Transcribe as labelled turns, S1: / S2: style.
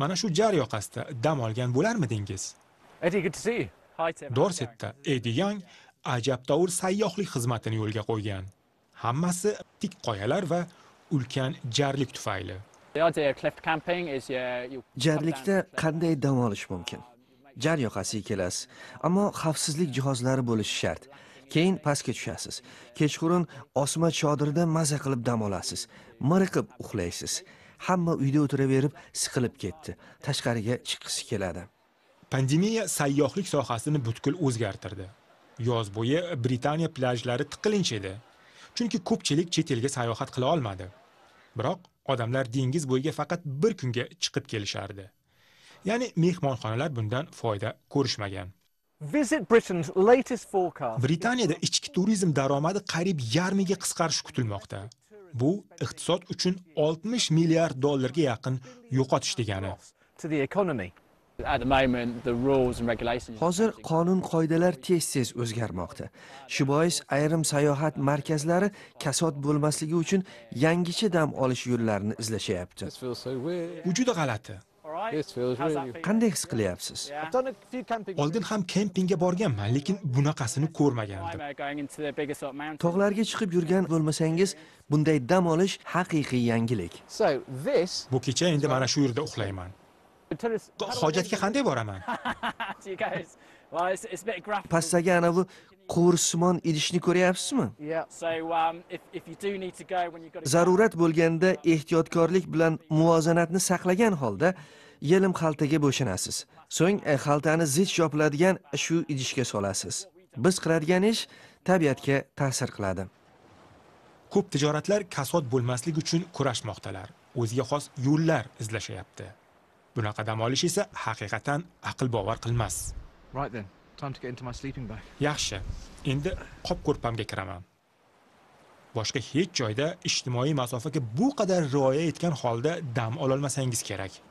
S1: mana shu jar yoqasida dam olgan bo'larmidingiz dorsetda edi yang ajabtovur sayyohlik xizmatini yo'lga qo'ygan hammasi
S2: tik qoyalar va ulkan jarlik tufayli jarlikda qanday dam olish mumkin jar yoqasiga kelasiz ammo xavfsizlik jihozlari bo'lishi shart keyin pastga tushasiz kechqurun osma chodirda maza qilib dam olasiz miriqib uxlaysiz hamma uyda o'tiraverib siqilib ketdi tashqariga chiqqisi keladi pandemiya sayyohlik sohasini butkul
S1: o'zgartirdi yoz bo'yi britaniya plyajlari tiqilinch edi chunki ko'pchilik chet elga sayohat qila olmadi biroq odamlar dengiz bo'yiga faqat bir kunga chiqib kelishardi ya'ni mehmonxonalar bundan foyda ko'rishmagan britaniyada ichki turizm daromadi qariyb yarmiga qisqarishi kutilmoqda bu iqtisod uchun 60 milliard dollarga yaqin yo'qotish degani
S2: hozir qonun qoidalar tez tez o'zgarmoqda shu bois ayrim sayohat markazlari kasod bo'lmasligi uchun yangicha dam olish yo'llarini izlashyapti bu juda g'alati qanday his qilyapsiz oldin ham kempingga borganman lekin bunaqasini ko'rmagandim tog'larga chiqib yurgan bo'lmasangiz bunday dam olish haqiqiy yangilik bu kecha endi mana shu yerda uxlayman
S1: hojatga qanday boraman
S2: pastdagi anavi quvursimon idishni ko'ryapsizmi
S1: um, zarurat
S2: bo'lganda ehtiyotkorlik bilan muvozanatni saqlagan holda yelim xaltaga bo'shanasiz so'ng e, xaltani zich yopiladigan shu idishga solasiz biz qiladigan ish tabiatga ta'sir qiladi ko'p
S1: tijoratlar kasod bo'lmaslik uchun kurashmoqdalar o'ziga xos yo'llar izlashyapti bunaqa dam olish esa haqiqatan aql bovar qilmas Right then. Time to get into my sleeping bag. Yaxshi. Endi qop ko'rpamga kiraman. Boshqa hech joyda ijtimoiy masofaga bu qadar rioya etgan holda dam ololmasangiz kerak.